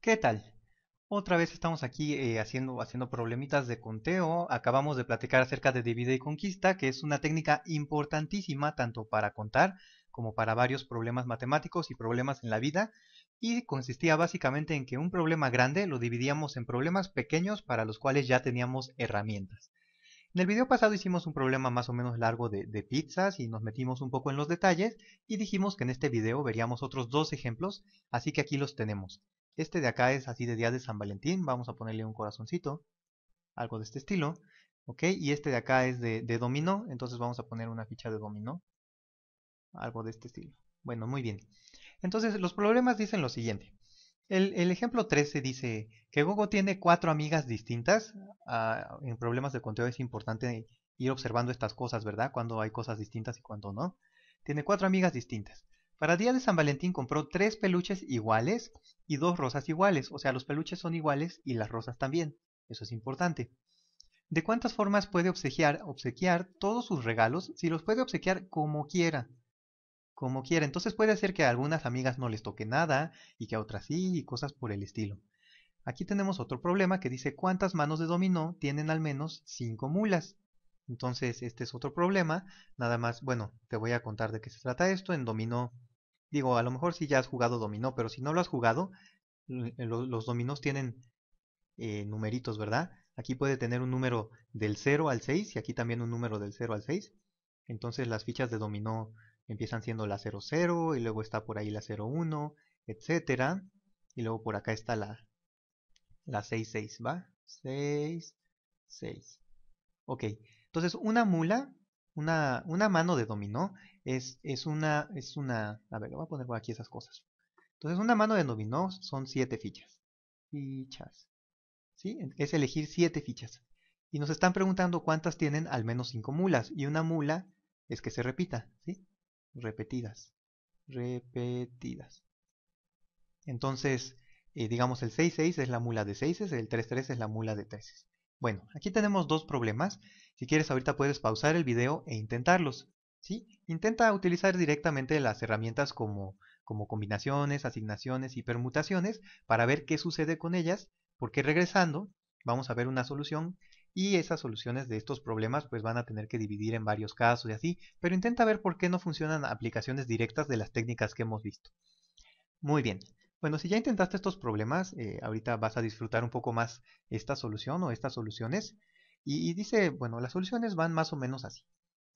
¿Qué tal? Otra vez estamos aquí eh, haciendo, haciendo problemitas de conteo. Acabamos de platicar acerca de divide y conquista, que es una técnica importantísima tanto para contar como para varios problemas matemáticos y problemas en la vida. Y consistía básicamente en que un problema grande lo dividíamos en problemas pequeños para los cuales ya teníamos herramientas. En el video pasado hicimos un problema más o menos largo de, de, pizzas y nos metimos un poco en los detalles y dijimos que en este video veríamos otros dos ejemplos, así que aquí los tenemos. Este de acá es así de día de San Valentín, vamos a ponerle un corazoncito, algo de este estilo. ¿Ok? Y este de acá es de, de dominó, entonces vamos a poner una ficha de dominó, algo de este estilo. Bueno, muy bien. Entonces, los problemas dicen lo siguiente. El, ejemplo 13 dice que Gogo tiene cuatro amigas distintas. Ah, en problemas de conteo es importante ir observando estas cosas, ¿verdad? Cuando hay cosas distintas y cuando no. Tiene cuatro amigas distintas. Para día de San Valentín compró tres peluches iguales y dos rosas iguales. O sea, los peluches son iguales y las rosas también. Eso es importante. ¿De cuántas formas puede obsequiar, obsequiar todos sus regalos? Si los puede obsequiar como quiera. Como quiera. Entonces puede ser que a algunas amigas no les toque nada y que a otras sí y cosas por el estilo. Aquí tenemos otro problema que dice cuántas manos de dominó tienen al menos cinco mulas. Entonces este es otro problema. Nada más, bueno, te voy a contar de qué se trata esto. En dominó Digo, a lo mejor si sí ya has jugado dominó, pero si no lo has jugado, eh, los dominós tienen eh, numeritos, ¿verdad? Aquí puede tener un número del 0 al 6 y aquí también un número del 0 al 6. Entonces las fichas de dominó empiezan siendo la 00 y luego está por ahí la 01, etcétera. Y luego por acá está la, la 66, ¿va? 6, 6. Ok, entonces una mula, una, una mano de dominó es, es, una, es una, a ver, voy a poner por aquí esas cosas. Entonces una mano de dominó son 7 fichas. Fichas. ¿Sí? Es elegir 7 fichas. Y nos están preguntando cuántas tienen al menos 5 mulas. Y una mula es que se repita, ¿sí? Repetidas. Repetidas. Entonces, eh, digamos el 6-6 es la mula de 6, el 3-3 es la mula de 3. Bueno, aquí tenemos dos problemas. Si quieres ahorita puedes pausar el video e intentarlos. ¿sí? Intenta utilizar directamente las herramientas como, como combinaciones, asignaciones y permutaciones para ver qué sucede con ellas, porque regresando vamos a ver una solución y esas soluciones de estos problemas pues van a tener que dividir en varios casos y así, pero intenta ver por qué no funcionan aplicaciones directas de las técnicas que hemos visto. Muy bien, bueno, si ya intentaste estos problemas, eh, ahorita vas a disfrutar un poco más esta solución o estas soluciones. y, dice, bueno, las soluciones van más o menos así.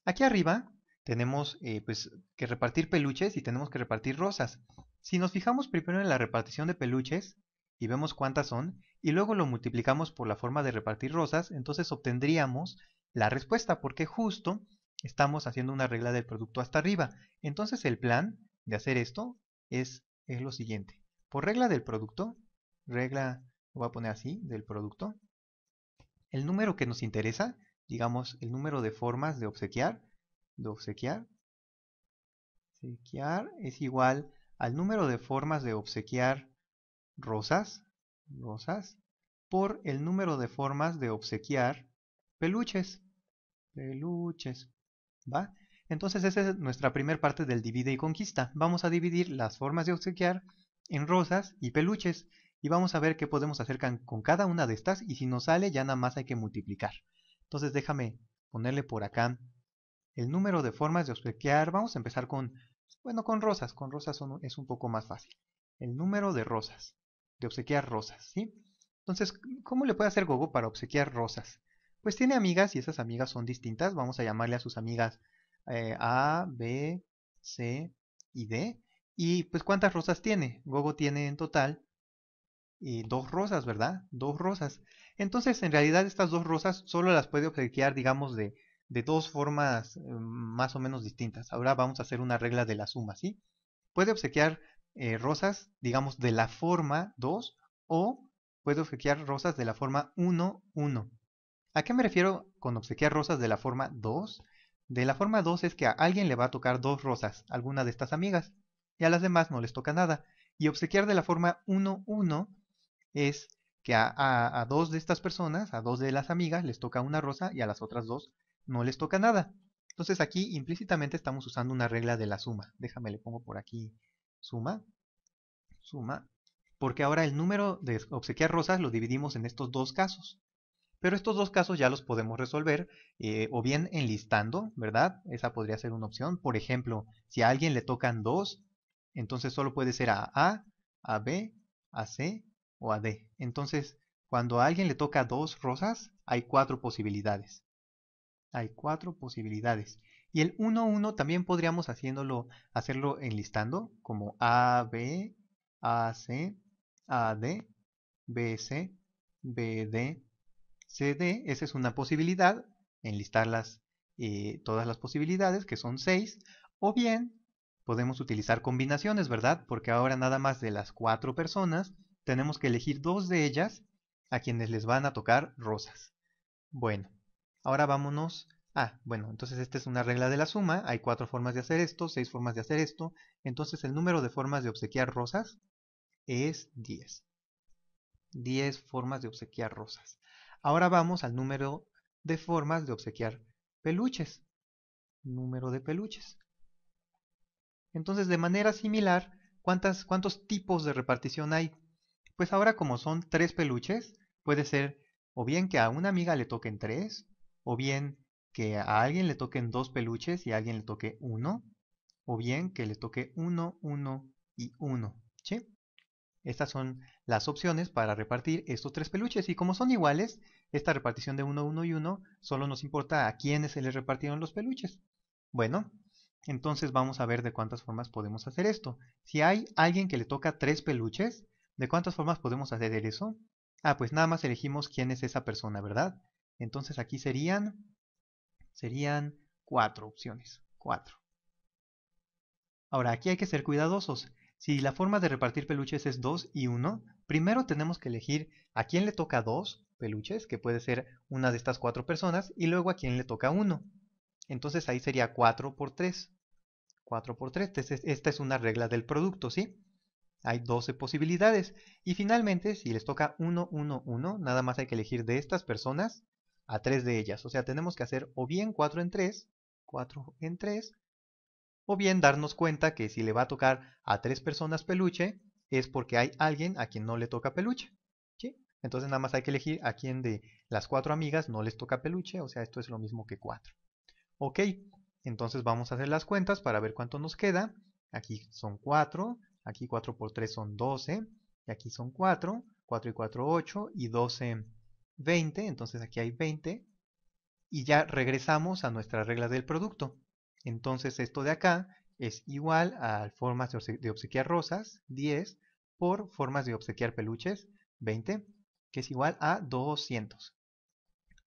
Aquí arriba tenemos eh, pues, que repartir peluches y tenemos que repartir rosas. Si nos fijamos primero en la repartición de peluches y vemos cuántas son, y luego lo multiplicamos por la forma de repartir rosas, entonces obtendríamos la respuesta, porque justo estamos haciendo una regla del producto hasta arriba. Entonces el plan de hacer esto es, es lo siguiente. Por regla del producto, regla, lo voy a poner así, del producto, el número que nos interesa, digamos el número de formas de obsequiar, de obsequiar. es igual al número de formas de obsequiar rosas, rosas por el número de formas de obsequiar peluches, peluches, ¿va? Entonces esa es nuestra primera parte del divide y conquista. Vamos a dividir las formas de obsequiar en rosas y peluches y vamos a ver qué podemos hacer con cada una de estas y si nos sale ya nada más hay que multiplicar. Entonces déjame ponerle por acá el número de formas de obsequiar, vamos a empezar con, bueno, con rosas, con rosas es un poco más fácil. El número de rosas, de obsequiar rosas, ¿sí? Entonces, ¿cómo le puede hacer Gogo para obsequiar rosas? Pues tiene amigas y esas amigas son distintas, vamos a llamarle a sus amigas eh, A, B, C y D. Y pues ¿cuántas rosas tiene? Gogo tiene en total y eh, dos rosas, ¿verdad? Dos rosas. Entonces, en realidad estas dos rosas solo las puede obsequiar, digamos, de de dos formas eh, más o menos distintas. Ahora vamos a hacer una regla de la suma, ¿sí? Puede obsequiar eh, rosas, digamos, de la forma 2 o puede obsequiar rosas de la forma 1, 1. ¿A qué me refiero con obsequiar rosas de la forma 2? De la forma 2 es que a alguien le va a tocar dos rosas, alguna de estas amigas, y a las demás no les toca nada. Y obsequiar de la forma 1, 1 es que a dos de estas personas, a dos de las amigas, les toca una rosa y a las otras dos no les toca nada. Entonces aquí implícitamente estamos usando una regla de la suma. Déjame, le pongo por aquí suma, suma, porque ahora el número de obsequiar rosas lo dividimos en estos dos casos. Pero estos dos casos ya los podemos resolver eh, o bien enlistando, ¿verdad? Esa podría ser una opción. Por ejemplo, si a alguien le tocan dos, entonces solo puede ser a A, a B, a C o a D. Entonces, cuando a alguien le toca dos rosas, hay cuatro posibilidades. Hay cuatro posibilidades. Y el 1-1 también podríamos haciéndolo, hacerlo enlistando como A, B, A, C, A, D, B, C, B, D, C, D. Esa es una posibilidad, enlistar eh, todas las posibilidades, que son seis O bien podemos utilizar combinaciones, ¿verdad? Porque ahora nada más de las cuatro personas tenemos que elegir dos de ellas a quienes les van a tocar rosas. Bueno, Ahora vámonos Ah, bueno, entonces esta es una regla de la suma, hay cuatro formas de hacer esto, seis formas de hacer esto, entonces el número de formas de obsequiar rosas es 10. 10 formas de obsequiar rosas. Ahora vamos al número de formas de obsequiar peluches. Número de peluches. Entonces, de manera similar, ¿cuántos tipos de repartición hay? Pues ahora como son tres peluches, puede ser o bien que a una amiga le toquen tres, o bien que a alguien le toquen dos peluches y a alguien le toque uno, o bien que le toque uno, uno y uno, ¿sí? Estas son las opciones para repartir estos tres peluches y como son iguales, esta repartición de uno uno y uno solo nos importa a quiénes se les repartieron los peluches. Bueno, entonces vamos a ver de cuántas formas podemos hacer esto. Si hay alguien que le toca tres peluches, ¿de cuántas formas podemos hacer eso? Ah, pues nada más elegimos quién es esa persona, ¿verdad? Entonces aquí serían, serían cuatro opciones, 4. Ahora, aquí hay que ser cuidadosos. Si la forma de repartir peluches es 2 y 1, primero tenemos que elegir a quién le toca 2 peluches, que puede ser una de estas cuatro personas, y luego a quién le toca 1. Entonces ahí sería 4 por 3. 4 por 3, esta es una regla del producto, ¿sí? Hay 12 posibilidades. Y finalmente, si les toca 1, 1, 1, nada más hay que elegir de estas personas a 3 de ellas. O sea, tenemos que hacer o bien 4 en 3, 4 en 3, o bien darnos cuenta que si le va a tocar a tres personas peluche, es porque hay alguien a quien no le toca peluche. ¿sí? Entonces nada más hay que elegir a quién de las cuatro amigas no les toca peluche, o sea, esto es lo mismo que 4. Ok, entonces vamos a hacer las cuentas para ver cuánto nos queda. Aquí son 4, aquí 4 por 3 son 12, y aquí son 4, 4 y 4, 8 y 12 20, entonces aquí hay 20, y ya regresamos a nuestra regla del producto. Entonces esto de acá es igual a formas de obsequiar rosas, 10, por formas de obsequiar peluches, 20, que es igual a 200.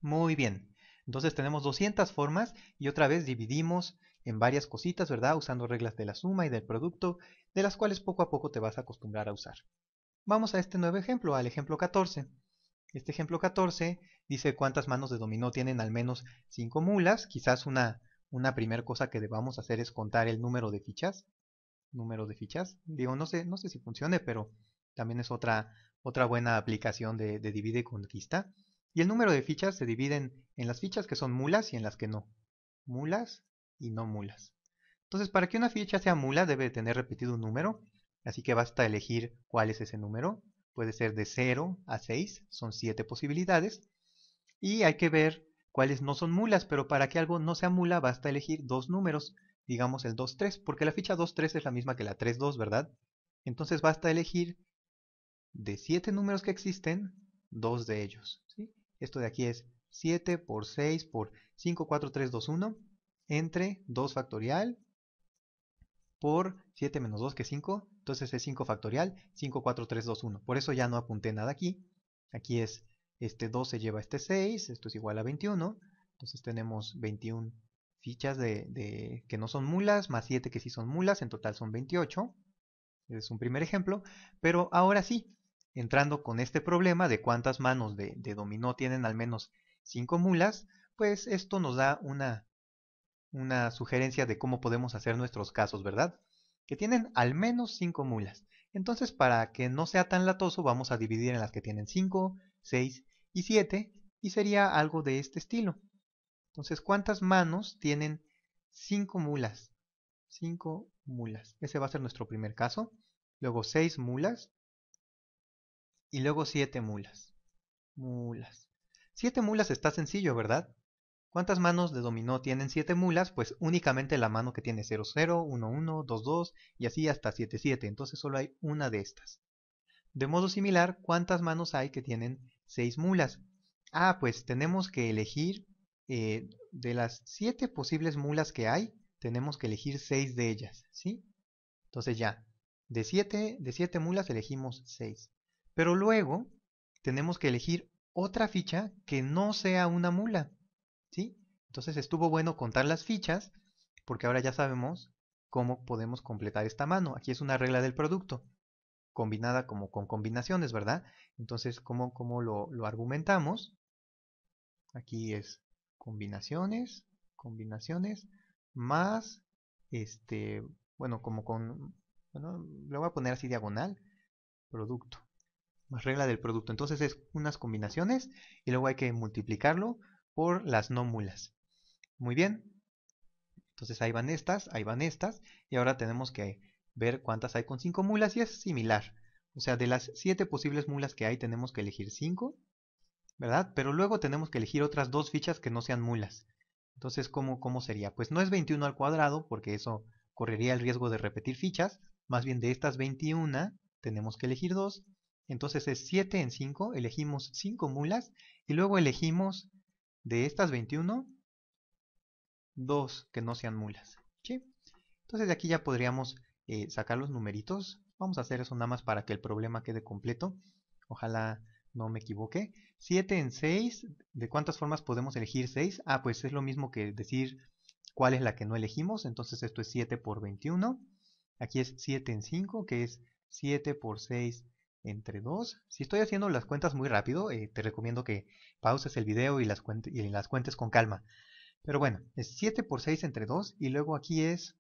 Muy bien, entonces tenemos 200 formas y otra vez dividimos en varias cositas, ¿verdad? Usando reglas de la suma y del producto, de las cuales poco a poco te vas a acostumbrar a usar. Vamos a este nuevo ejemplo, al ejemplo 14. Este ejemplo 14 dice cuántas manos de dominó tienen al menos 5 mulas. Quizás una, una primera cosa que debamos hacer es contar el número de fichas. Número de fichas. Digo, no sé, no sé si funcione, pero también es otra, otra buena aplicación de, de divide y conquista. Y el número de fichas se dividen en las fichas que son mulas y en las que no. Mulas y no mulas. Entonces, para que una ficha sea mula debe tener repetido un número, así que basta elegir cuál es ese número puede ser de 0 a 6, son 7 posibilidades. Y hay que ver cuáles no son mulas, pero para que algo no sea mula basta elegir dos números, digamos el 2-3, porque la ficha 2-3 es la misma que la 3-2, ¿verdad? Entonces basta elegir de 7 números que existen, dos de ellos. ¿sí? Esto de aquí es 7 por 6 por 5, 4, 3, 2, 1, entre 2 factorial por 7 menos 2 que es 5, entonces es 5 factorial, 5, 4, 3, 2, 1. Por eso ya no apunté nada aquí. Aquí es este 2 se lleva este 6, esto es igual a 21. Entonces tenemos 21 fichas de, que no son mulas, más 7 que sí son mulas, en total son 28. Es un primer ejemplo. Pero ahora sí, entrando con este problema de cuántas manos de, dominó tienen al menos 5 mulas, pues esto nos da una, una sugerencia de cómo podemos hacer nuestros casos, ¿verdad? que tienen al menos 5 mulas. Entonces, para que no sea tan latoso, vamos a dividir en las que tienen 5, 6 y 7, y sería algo de este estilo. Entonces, ¿cuántas manos tienen 5 mulas? 5 mulas. Ese va a ser nuestro primer caso. Luego 6 mulas. Y luego 7 mulas. Mulas. 7 mulas está sencillo, ¿verdad? ¿Cuántas manos de dominó tienen 7 mulas? Pues únicamente la mano que tiene 00, 11, 1, y así hasta 77. Entonces solo hay una de estas. De modo similar, ¿cuántas manos hay que tienen 6 mulas? Ah, pues tenemos que elegir eh, de las 7 posibles mulas que hay, tenemos que elegir 6 de ellas, ¿sí? Entonces ya, de 7 de siete mulas elegimos 6. Pero luego tenemos que elegir otra ficha que no sea una mula. Entonces estuvo bueno contar las fichas porque ahora ya sabemos cómo podemos completar esta mano. Aquí es una regla del producto, combinada como con combinaciones, ¿verdad? Entonces, ¿cómo, cómo lo, argumentamos? Aquí es combinaciones, combinaciones, más, este, bueno, como con, bueno, lo voy a poner así diagonal, producto, más regla del producto. Entonces es unas combinaciones y luego hay que multiplicarlo por las no mulas. Muy bien. Entonces ahí van estas, ahí van estas. Y ahora tenemos que ver cuántas hay con 5 mulas y es similar. O sea, de las 7 posibles mulas que hay tenemos que elegir 5, ¿verdad? Pero luego tenemos que elegir otras dos fichas que no sean mulas. Entonces, ¿cómo, ¿cómo sería? Pues no es 21 al cuadrado, porque eso correría el riesgo de repetir fichas. Más bien de estas 21 tenemos que elegir 2. Entonces es 7 en 5, elegimos 5 mulas y luego elegimos de estas 21, 2, que no sean mulas. ¿sí? Entonces de aquí ya podríamos eh, sacar los numeritos. Vamos a hacer eso nada más para que el problema quede completo. Ojalá no me equivoque. 7 en 6, ¿de cuántas formas podemos elegir 6? Ah, pues es lo mismo que decir cuál es la que no elegimos. Entonces esto es 7 por 21. Aquí es 7 en 5, que es 7 por 6, entre 2. Si estoy haciendo las cuentas muy rápido, eh, te recomiendo que pauses el video y las, y las cuentes con calma. Pero bueno, es 7 por 6 entre 2 y luego aquí es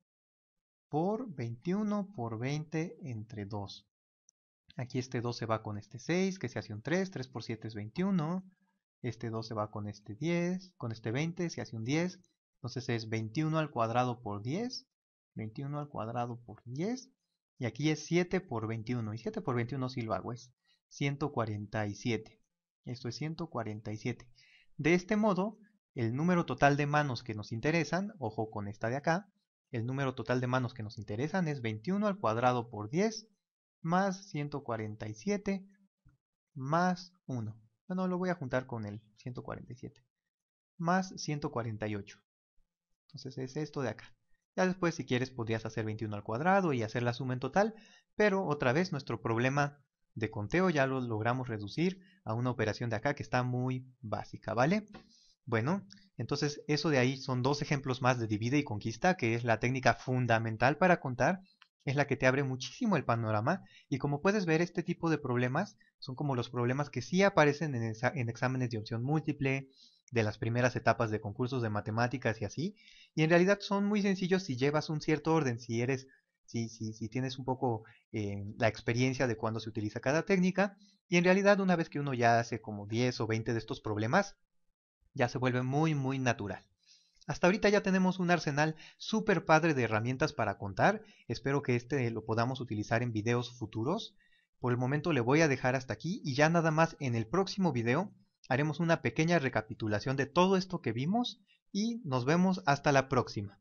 por 21 por 20 entre 2. Aquí este 2 se va con este 6, que se hace un 3, 3 por 7 es 21. Este 2 se va con este 10, con este 20 se hace un 10. Entonces es 21 al cuadrado por 10, 21 al cuadrado por 10. Y aquí es 7 por 21. Y 7 por 21 si lo hago es 147. Esto es 147. De este modo, el número total de manos que nos interesan, ojo con esta de acá, el número total de manos que nos interesan es 21 al cuadrado por 10 más 147 más 1. Bueno, lo voy a juntar con el 147. Más 148. Entonces es esto de acá. Ya después, si quieres, podrías hacer 21 al cuadrado y hacer la suma en total, pero otra vez nuestro problema de conteo ya lo logramos reducir a una operación de acá que está muy básica, ¿vale? Bueno, entonces eso de ahí son dos ejemplos más de divide y conquista, que es la técnica fundamental para contar, es la que te abre muchísimo el panorama y como puedes ver este tipo de problemas son como los problemas que sí aparecen en, en exámenes de opción múltiple, de las primeras etapas de concursos de matemáticas y así, y en realidad son muy sencillos si llevas un cierto orden, si eres, si, si, si tienes un poco eh, la experiencia de cuándo se utiliza cada técnica, y en realidad una vez que uno ya hace como 10 o 20 de estos problemas, ya se vuelve muy, muy natural. Hasta ahorita ya tenemos un arsenal súper padre de herramientas para contar. Espero que este lo podamos utilizar en videos futuros. Por el momento le voy a dejar hasta aquí y ya nada más en el próximo video haremos una pequeña recapitulación de todo esto que vimos y nos vemos hasta la próxima.